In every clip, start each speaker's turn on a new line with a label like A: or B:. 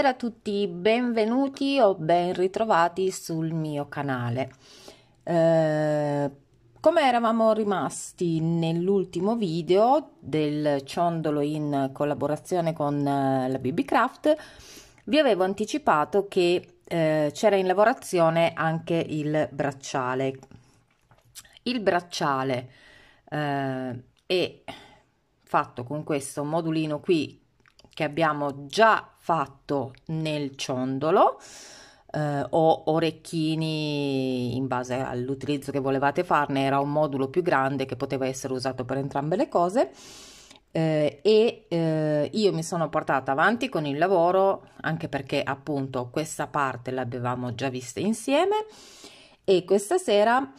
A: Buonasera a tutti, benvenuti o ben ritrovati sul mio canale. Eh, come eravamo rimasti nell'ultimo video del ciondolo in collaborazione con eh, la BB Craft, vi avevo anticipato che eh, c'era in lavorazione anche il bracciale. Il bracciale eh, è fatto con questo modulino qui che abbiamo già fatto nel ciondolo eh, o orecchini in base all'utilizzo che volevate farne, era un modulo più grande che poteva essere usato per entrambe le cose. Eh, e eh, io mi sono portata avanti con il lavoro anche perché appunto questa parte l'avevamo già vista insieme e questa sera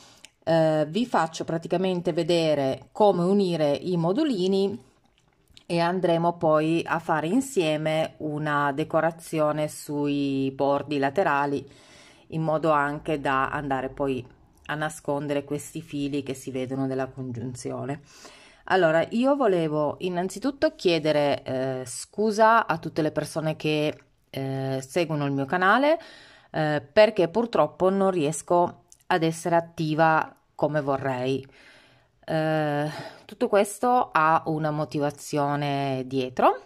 A: eh, vi faccio praticamente vedere come unire i modulini e andremo poi a fare insieme una decorazione sui bordi laterali in modo anche da andare poi a nascondere questi fili che si vedono della congiunzione. Allora, io volevo innanzitutto chiedere eh, scusa a tutte le persone che eh, seguono il mio canale eh, perché purtroppo non riesco ad essere attiva come vorrei. Eh, tutto questo ha una motivazione dietro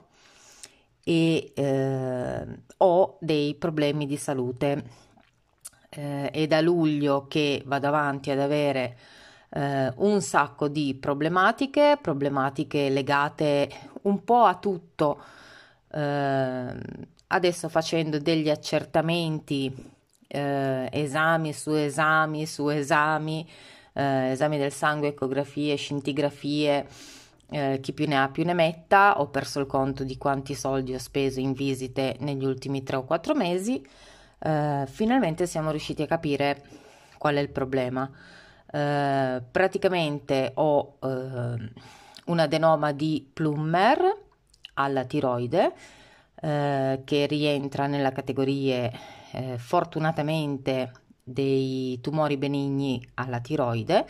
A: e eh, ho dei problemi di salute. Eh, è da luglio che vado avanti ad avere eh, un sacco di problematiche, problematiche legate un po' a tutto. Eh, adesso facendo degli accertamenti, eh, esami su esami su esami, eh, esami del sangue, ecografie, scintigrafie, eh, chi più ne ha più ne metta, ho perso il conto di quanti soldi ho speso in visite negli ultimi tre o quattro mesi, eh, finalmente siamo riusciti a capire qual è il problema. Eh, praticamente ho eh, un adenoma di Plummer alla tiroide eh, che rientra nella categoria eh, fortunatamente dei tumori benigni alla tiroide,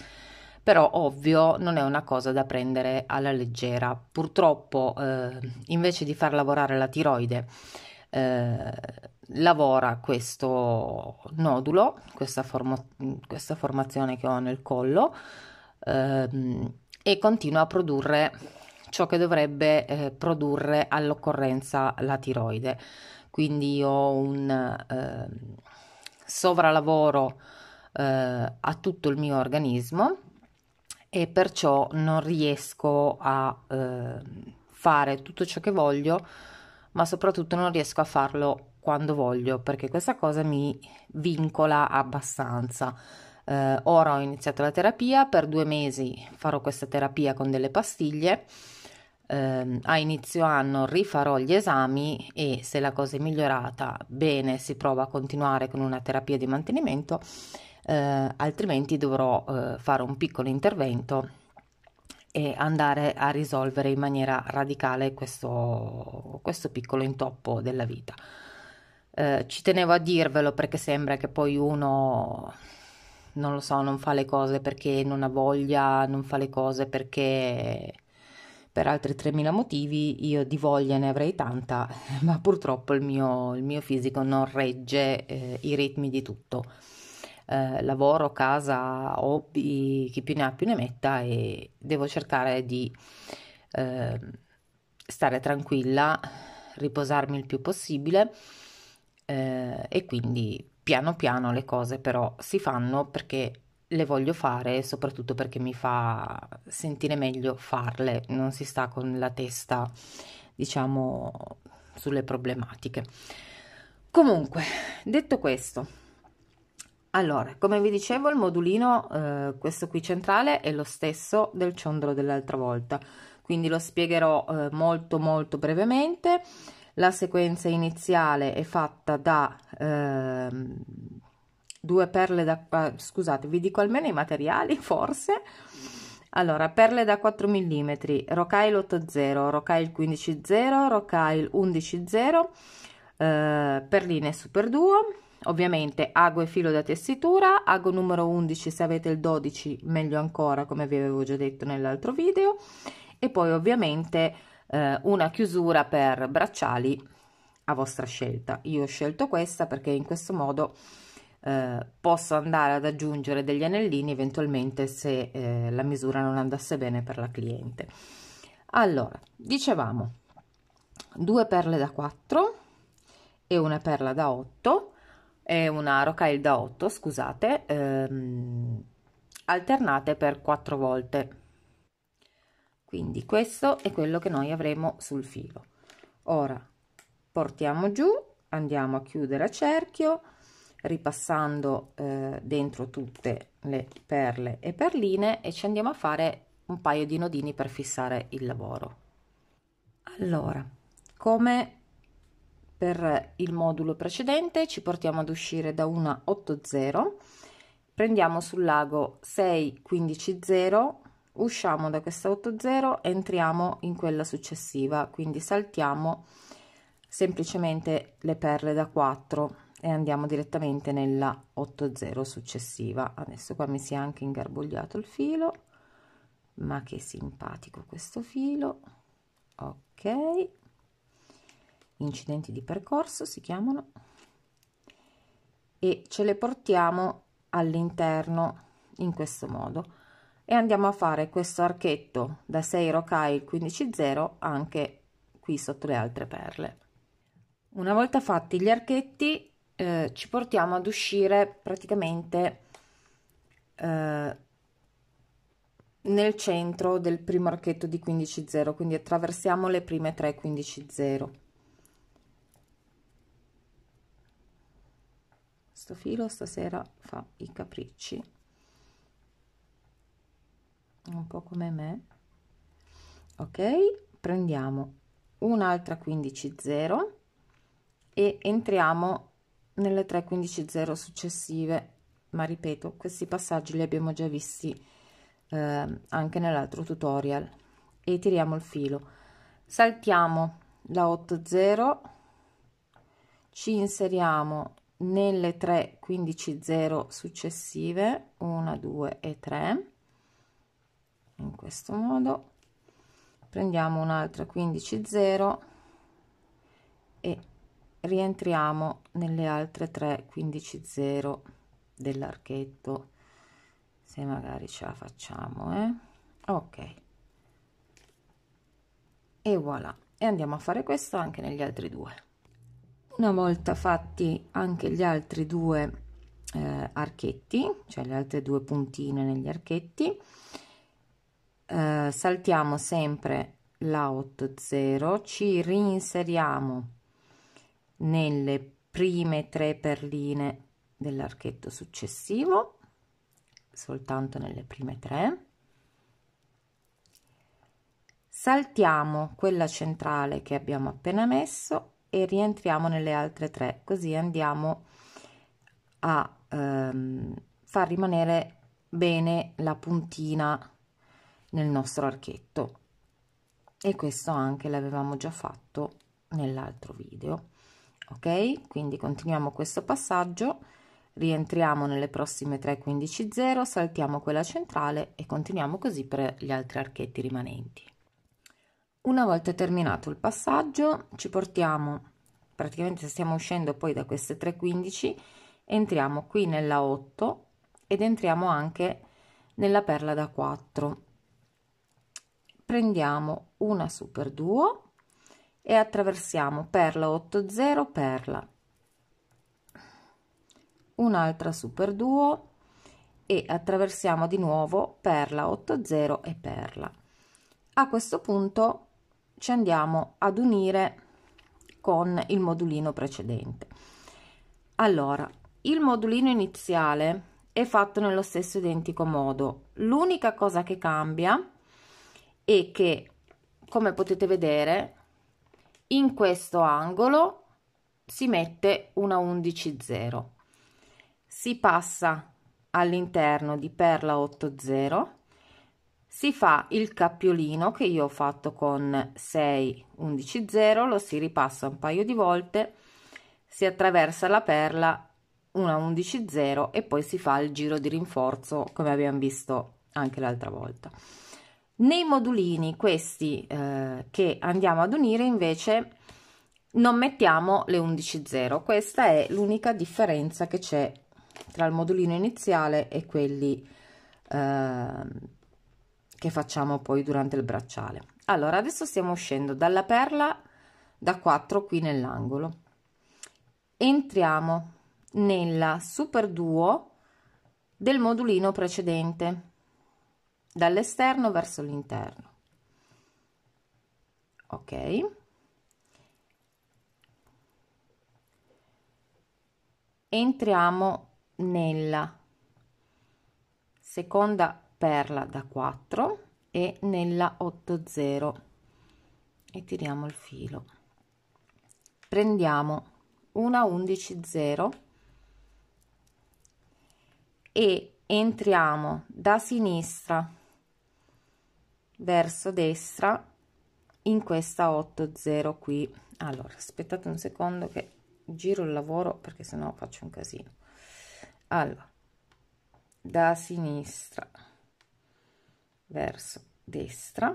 A: però ovvio non è una cosa da prendere alla leggera. Purtroppo eh, invece di far lavorare la tiroide eh, lavora questo nodulo, questa, formo- questa, formazione che ho nel collo eh, e continua a produrre ciò che dovrebbe eh, produrre all'occorrenza la tiroide. Quindi ho un ehm, sovralavoro eh, a tutto il mio organismo e perciò non riesco a eh, fare tutto ciò che voglio, ma soprattutto non riesco a farlo quando voglio perché questa cosa mi vincola abbastanza. Eh, ora ho iniziato la terapia, per due mesi farò questa terapia con delle pastiglie eh, a inizio anno rifarò gli esami e se la cosa è migliorata bene si prova a continuare con una terapia di mantenimento, eh, altrimenti dovrò eh, fare un piccolo intervento e andare a risolvere in maniera radicale questo, questo piccolo intoppo della vita. Eh, ci tenevo a dirvelo perché sembra che poi uno non lo so, non fa le cose perché non ha voglia, non fa le cose perché per altri 3.000 motivi io di voglia ne avrei tanta, ma purtroppo il mio, il mio fisico non regge eh, i ritmi di tutto. Eh, lavoro, casa, hobby, chi più ne ha più ne metta e devo cercare di eh, stare tranquilla, riposarmi il più possibile eh, e quindi piano piano le cose però si fanno perché le voglio fare soprattutto perché mi fa sentire meglio farle, non si sta con la testa, diciamo, sulle problematiche. Comunque, detto questo, allora, come vi dicevo, il modulino, eh, questo qui centrale, è lo stesso del ciondolo dell'altra volta, quindi lo spiegherò eh, molto molto brevemente. La sequenza iniziale è fatta da... Eh, due perle da ah, scusate vi dico almeno i materiali forse allora perle da 4 mm rocail 80 rocail 150 rocail 110 eh, perline super duo ovviamente ago e filo da tessitura ago numero 11 se avete il 12 meglio ancora come vi avevo già detto nell'altro video e poi ovviamente eh, una chiusura per bracciali a vostra scelta io ho scelto questa perché in questo modo eh, posso andare ad aggiungere degli anellini eventualmente se eh, la misura non andasse bene per la cliente allora dicevamo due perle da 4 e una perla da 8 e una rocaille da 8 scusate ehm, alternate per 4 volte quindi questo è quello che noi avremo sul filo ora portiamo giù andiamo a chiudere a cerchio ripassando eh, dentro tutte le perle e perline e ci andiamo a fare un paio di nodini per fissare il lavoro allora come per il modulo precedente ci portiamo ad uscire da una 80 prendiamo sul lago 6 15 0 usciamo da questa 80 entriamo in quella successiva quindi saltiamo semplicemente le perle da 4 e andiamo direttamente nella 80 successiva adesso qua mi si è anche ingarbugliato il filo ma che simpatico questo filo ok incidenti di percorso si chiamano e ce le portiamo all'interno in questo modo e andiamo a fare questo archetto da 6 rocai 15 0 anche qui sotto le altre perle una volta fatti gli archetti eh, ci portiamo ad uscire praticamente eh, nel centro del primo archetto di 15.0, quindi attraversiamo le prime tre 15.0. Sto filo stasera fa i capricci, un po' come me. Ok, prendiamo un'altra 15.0 e entriamo nelle 3.15.0 successive, ma ripeto, questi passaggi li abbiamo già visti eh, anche nell'altro tutorial e tiriamo il filo. Saltiamo la 8.0, ci inseriamo nelle 3 15 0 successive 1 2 e 3 in questo modo prendiamo un'altra 15 0 e rientriamo nelle altre 3 15 0 dell'archetto se magari ce la facciamo eh? ok e voilà e andiamo a fare questo anche negli altri due una volta fatti anche gli altri due eh, archetti cioè le altre due puntine negli archetti eh, saltiamo sempre la 8 0 ci reinseriamo nelle prime tre perline dell'archetto successivo soltanto nelle prime tre saltiamo quella centrale che abbiamo appena messo e rientriamo nelle altre tre così andiamo a ehm, far rimanere bene la puntina nel nostro archetto e questo anche l'avevamo già fatto nell'altro video ok quindi continuiamo questo passaggio rientriamo nelle prossime 3 15 0 saltiamo quella centrale e continuiamo così per gli altri archetti rimanenti una volta terminato il passaggio ci portiamo praticamente stiamo uscendo poi da queste 3 15 entriamo qui nella 8 ed entriamo anche nella perla da 4 prendiamo una super duo e attraversiamo perla 80 perla un'altra super duo e attraversiamo di nuovo perla 80 e perla a questo punto ci andiamo ad unire con il modulino precedente allora il modulino iniziale è fatto nello stesso identico modo l'unica cosa che cambia è che come potete vedere in questo angolo si mette una 11 0 si passa all'interno di perla 8 0 si fa il cappiolino che io ho fatto con 6 11 0 lo si ripassa un paio di volte si attraversa la perla una 11 0 e poi si fa il giro di rinforzo come abbiamo visto anche l'altra volta nei modulini, questi eh, che andiamo ad unire invece, non mettiamo le 11 0. Questa è l'unica differenza che c'è tra il modulino iniziale e quelli eh, che facciamo poi durante il bracciale. Allora, adesso stiamo uscendo dalla perla da 4 qui nell'angolo. Entriamo nella super duo del modulino precedente dall'esterno verso l'interno ok entriamo nella seconda perla da 4 e nella 80 e tiriamo il filo prendiamo una 11 0 e entriamo da sinistra verso destra in questa 80 qui. Allora, aspettate un secondo che giro il lavoro perché sennò faccio un casino. Allora, da sinistra verso destra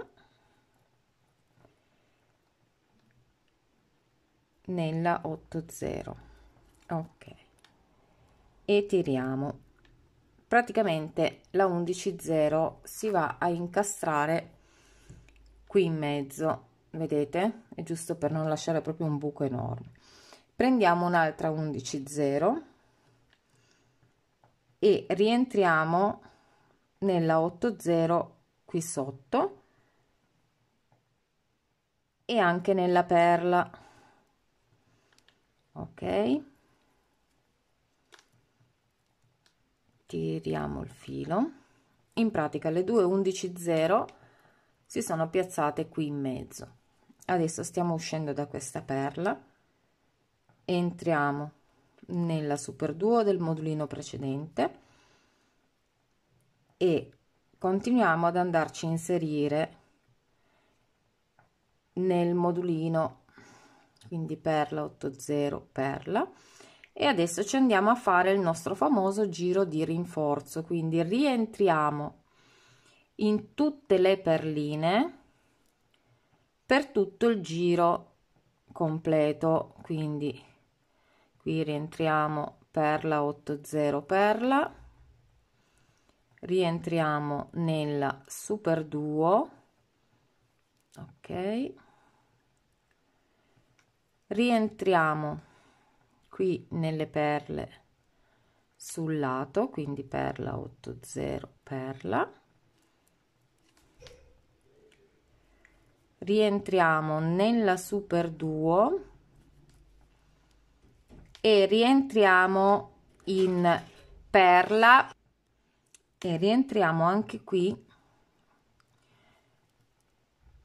A: nella 80 Ok. E tiriamo praticamente la 11.0 si va a incastrare qui in mezzo vedete è giusto per non lasciare proprio un buco enorme prendiamo un'altra 11.0 e rientriamo nella 8.0 qui sotto e anche nella perla ok tiriamo il filo in pratica le due 2.11.0 si sono piazzate qui in mezzo adesso stiamo uscendo da questa perla entriamo nella super duo del modulino precedente e continuiamo ad andarci a inserire nel modulino quindi perla 80 perla e adesso ci andiamo a fare il nostro famoso giro di rinforzo quindi rientriamo in tutte le perline per tutto il giro completo quindi qui rientriamo perla 80 perla rientriamo nella super duo ok rientriamo qui nelle perle sul lato quindi perla 80 perla rientriamo nella super duo e rientriamo in perla e rientriamo anche qui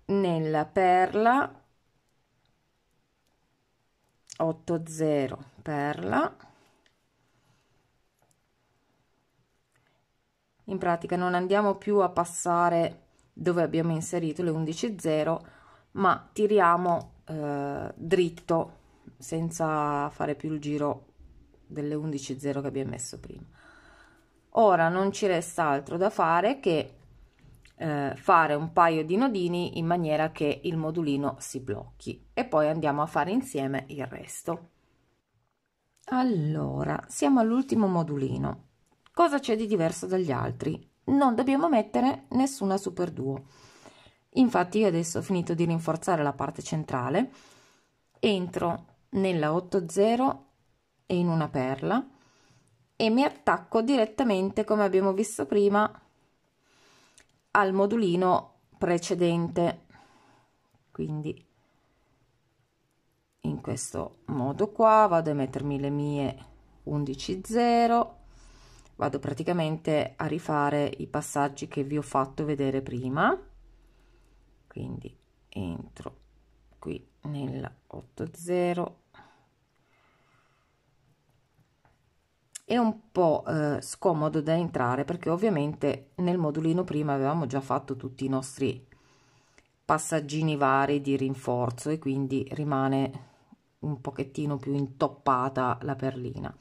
A: nella perla 80 perla in pratica non andiamo più a passare dove abbiamo inserito le 11.0 ma tiriamo eh, dritto senza fare più il giro delle 11.0 che abbiamo messo prima ora non ci resta altro da fare che eh, fare un paio di nodini in maniera che il modulino si blocchi e poi andiamo a fare insieme il resto allora, siamo all'ultimo modulino. Cosa c'è di diverso dagli altri? Non dobbiamo mettere nessuna super duo. Infatti io adesso ho finito di rinforzare la parte centrale, entro nella 80 e in una perla e mi attacco direttamente, come abbiamo visto prima, al modulino precedente. Quindi in questo modo qua vado a mettermi le mie 11 0 vado praticamente a rifare i passaggi che vi ho fatto vedere prima quindi entro qui nella 80 è un po' eh, scomodo da entrare perché ovviamente nel modulino prima avevamo già fatto tutti i nostri passaggini vari di rinforzo e quindi rimane un pochettino più intoppata la perlina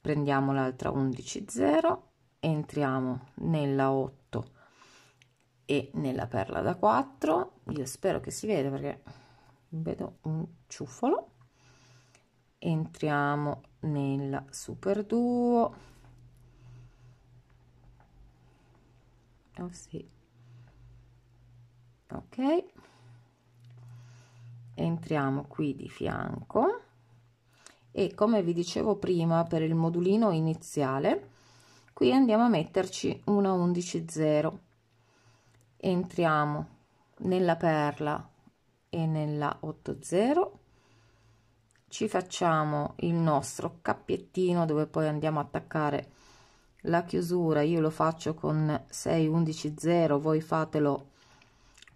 A: prendiamo l'altra 11 0 entriamo nella 8 e nella perla da 4 io spero che si veda perché vedo un ciuffolo entriamo nella super duo oh sì ok entriamo qui di fianco e come vi dicevo prima per il modulino iniziale qui andiamo a metterci una 11 0 entriamo nella perla e nella 8 0 ci facciamo il nostro cappiettino dove poi andiamo a attaccare la chiusura io lo faccio con 6 11 0 voi fatelo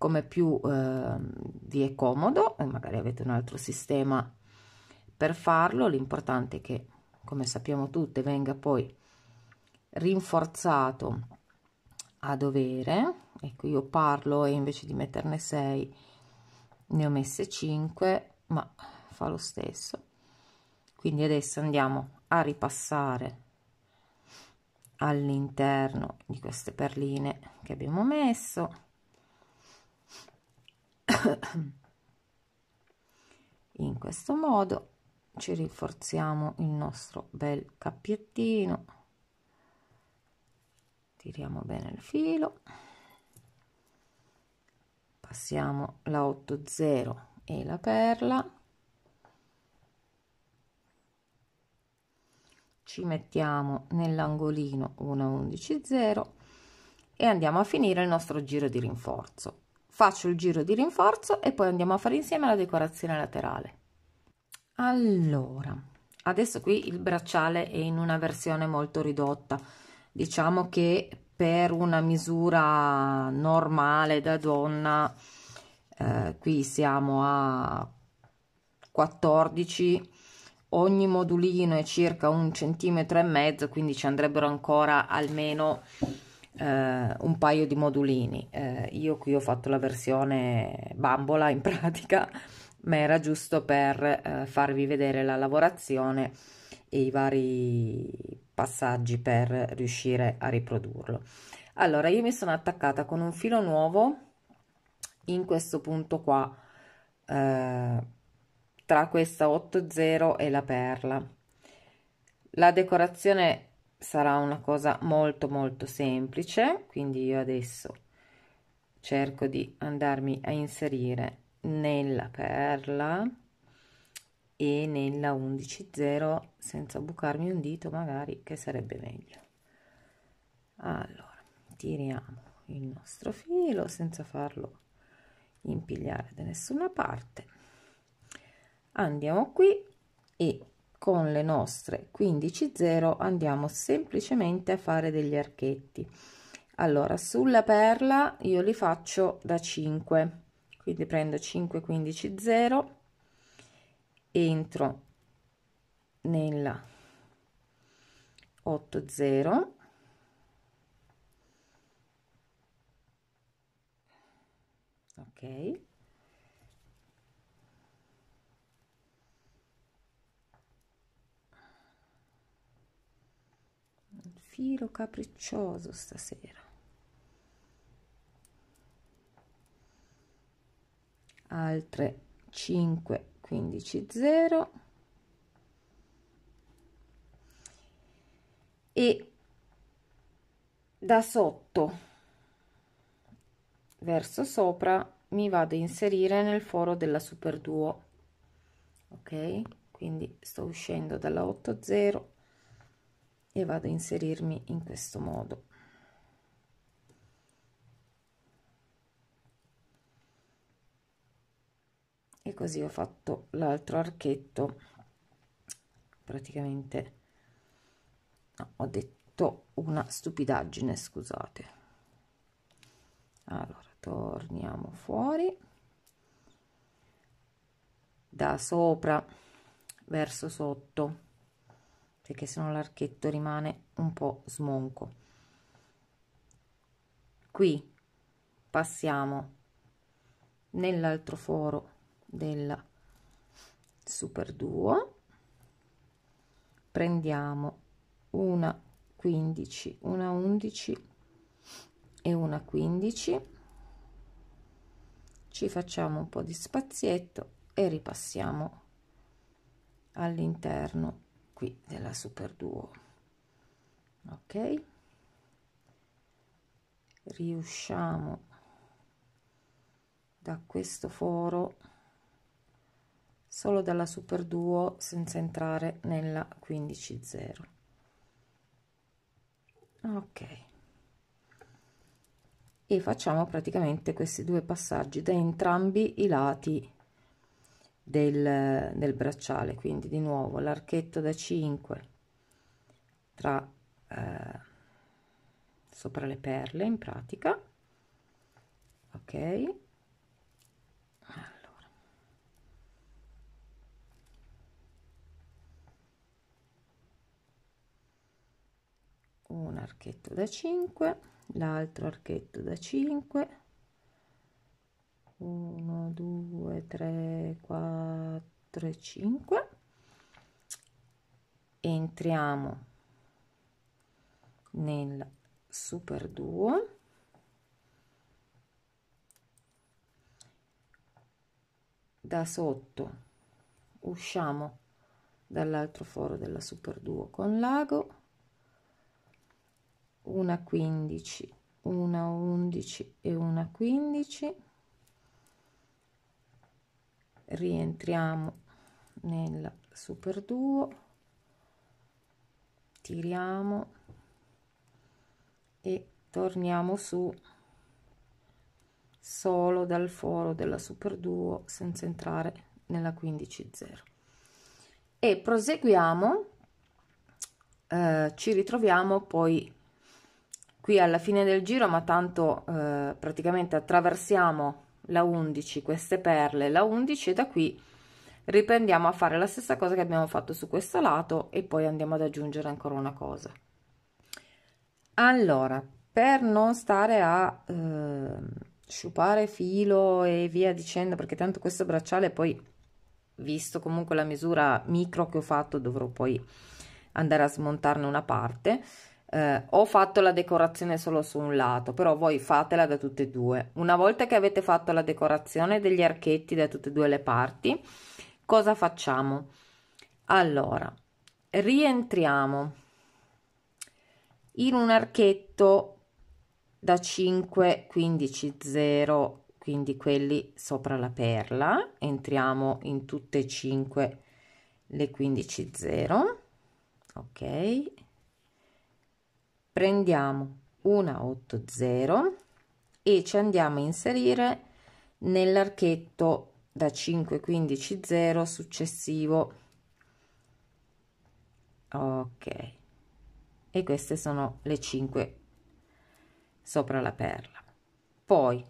A: come più eh, vi è comodo e magari avete un altro sistema per farlo l'importante è che come sappiamo tutte venga poi rinforzato a dovere ecco io parlo e invece di metterne 6 ne ho messe 5 ma fa lo stesso quindi adesso andiamo a ripassare all'interno di queste perline che abbiamo messo in questo modo ci rinforziamo il nostro bel cappiettino tiriamo bene il filo passiamo la 8 0 e la perla ci mettiamo nell'angolino 1 11 0 e andiamo a finire il nostro giro di rinforzo faccio il giro di rinforzo e poi andiamo a fare insieme la decorazione laterale allora adesso qui il bracciale è in una versione molto ridotta diciamo che per una misura normale da donna eh, qui siamo a 14 ogni modulino è circa un centimetro e mezzo quindi ci andrebbero ancora almeno eh, un paio di modulini. Eh, io qui ho fatto la versione bambola in pratica, ma era giusto per eh, farvi vedere la lavorazione e i vari passaggi per riuscire a riprodurlo. Allora, io mi sono attaccata con un filo nuovo in questo punto qua, eh, tra questa 8.0 e la perla. La decorazione sarà una cosa molto molto semplice quindi io adesso cerco di andarmi a inserire nella perla e nella 11.0 senza bucarmi un dito magari che sarebbe meglio allora tiriamo il nostro filo senza farlo impigliare da nessuna parte andiamo qui e con le nostre 15 0 andiamo semplicemente a fare degli archetti allora sulla perla io li faccio da 5 quindi prendo 5 15 0 entro nella 8 0 ok giro capriccioso stasera. Altre 5, 15, 0. E da sotto verso sopra mi vado a inserire nel foro della super duo ok quindi sto uscendo dalla 80 e vado a inserirmi in questo modo e così ho fatto l'altro archetto praticamente no, ho detto una stupidaggine scusate allora torniamo fuori da sopra verso sotto perché sennò l'archetto rimane un po' smonco qui passiamo nell'altro foro della super duo prendiamo una 15 una 11 e una 15 ci facciamo un po di spazietto e ripassiamo all'interno qui della super duo ok riusciamo da questo foro solo dalla super duo senza entrare nella 15.0 ok e facciamo praticamente questi due passaggi da entrambi i lati del, del bracciale quindi di nuovo l'archetto da 5 tra eh, sopra le perle in pratica ok allora. un archetto da 5 l'altro archetto da 5 1 2 3 4 e 5 entriamo nel super duo da sotto usciamo dall'altro foro della super duo con l'ago una 15 una 11 e una 15 rientriamo nel super duo tiriamo e torniamo su solo dal foro della super duo senza entrare nella 15.0 e proseguiamo eh, ci ritroviamo poi qui alla fine del giro ma tanto eh, praticamente attraversiamo la 11 queste perle la 11 e da qui riprendiamo a fare la stessa cosa che abbiamo fatto su questo lato e poi andiamo ad aggiungere ancora una cosa allora per non stare a eh, sciupare filo e via dicendo perché tanto questo bracciale poi visto comunque la misura micro che ho fatto dovrò poi andare a smontarne una parte eh, ho fatto la decorazione solo su un lato, però voi fatela da tutte e due. Una volta che avete fatto la decorazione degli archetti da tutte e due le parti, cosa facciamo? Allora, rientriamo in un archetto da 5 15 0 quindi quelli sopra la perla entriamo in tutte e 5 le 15 0 ok prendiamo una 8 0 e ci andiamo a inserire nell'archetto da 5 15 0 successivo ok e queste sono le 5 sopra la perla poi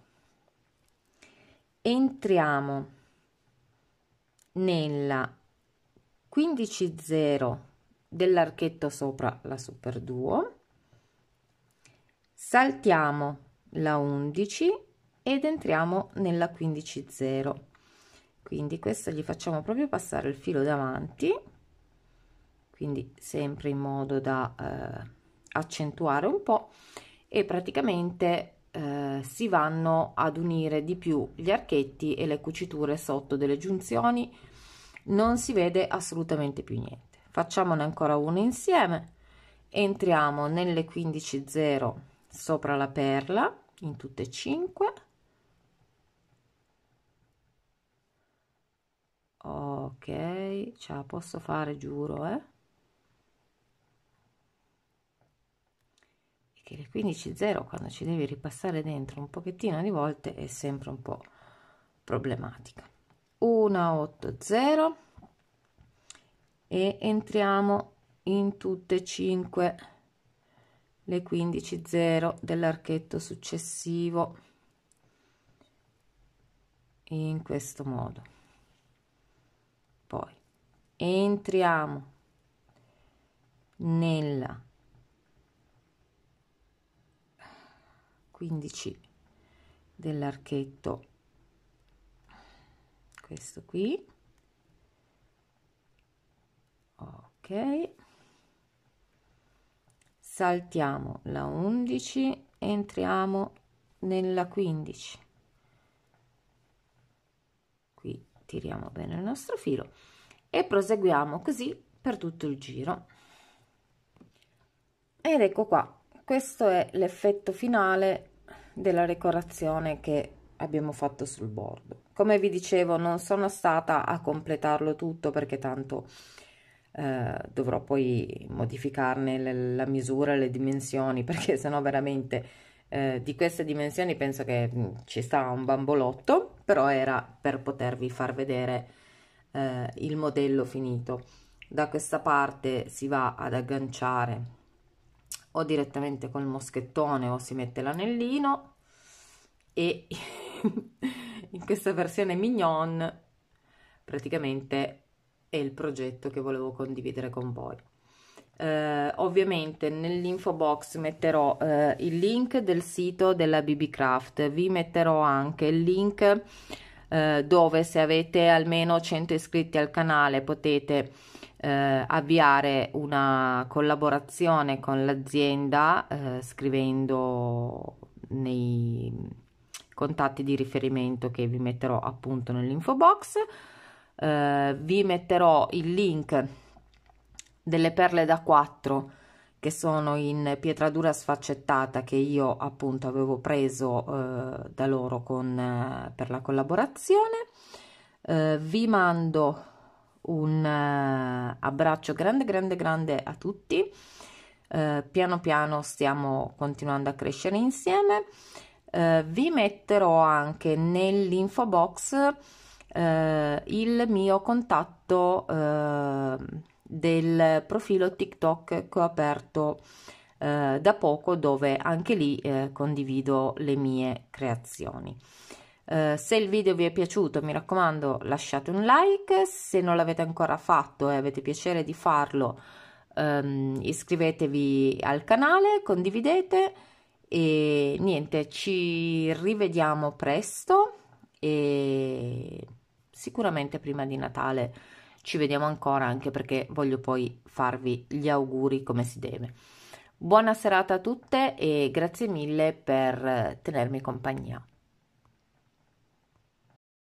A: entriamo nella 15 0 dell'archetto sopra la super 2 Saltiamo la 11 ed entriamo nella 15 0. Quindi questo gli facciamo proprio passare il filo davanti, quindi sempre in modo da eh, accentuare un po' e praticamente eh, si vanno ad unire di più gli archetti e le cuciture sotto delle giunzioni non si vede assolutamente più niente facciamone ancora uno insieme entriamo nelle 15.0 sopra la perla in tutte e cinque ok ce la posso fare giuro eh che le 15 0 quando ci devi ripassare dentro un pochettino di volte è sempre un po problematica 1 0 e entriamo in tutte e cinque le 15 dell'archetto successivo in questo modo poi entriamo nella 15 dell'archetto questo qui ok saltiamo la 11 entriamo nella 15 qui tiriamo bene il nostro filo e proseguiamo così per tutto il giro ed ecco qua questo è l'effetto finale della decorazione che abbiamo fatto sul bordo come vi dicevo non sono stata a completarlo tutto perché tanto eh, dovrò poi modificarne le, la misura, le dimensioni, perché sennò veramente eh, di queste dimensioni penso che mm, ci sta un bambolotto, però era per potervi far vedere eh, il modello finito. Da questa parte si va ad agganciare o direttamente col moschettone o si mette l'anellino e in questa versione mignon praticamente è il progetto che volevo condividere con voi. Eh, ovviamente nell'info box metterò eh, il link del sito della BB Craft, vi metterò anche il link eh, dove se avete almeno 100 iscritti al canale potete eh, avviare una collaborazione con l'azienda eh, scrivendo nei contatti di riferimento che vi metterò appunto nell'info box eh, vi metterò il link delle perle da 4 che sono in pietra dura sfaccettata che io appunto avevo preso eh, da loro con, eh, per la collaborazione eh, vi mando un eh, abbraccio grande grande grande a tutti eh, piano piano stiamo continuando a crescere insieme eh, vi metterò anche nell'info box eh, il mio contatto eh, del profilo TikTok che ho aperto eh, da poco dove anche lì eh, condivido le mie creazioni. Eh, se il video vi è piaciuto mi raccomando lasciate un like, se non l'avete ancora fatto e avete piacere di farlo ehm, iscrivetevi al canale, condividete e niente, ci rivediamo presto e sicuramente prima di Natale ci vediamo ancora anche perché voglio poi farvi gli auguri come si deve. Buona serata a tutte e grazie mille per tenermi compagnia.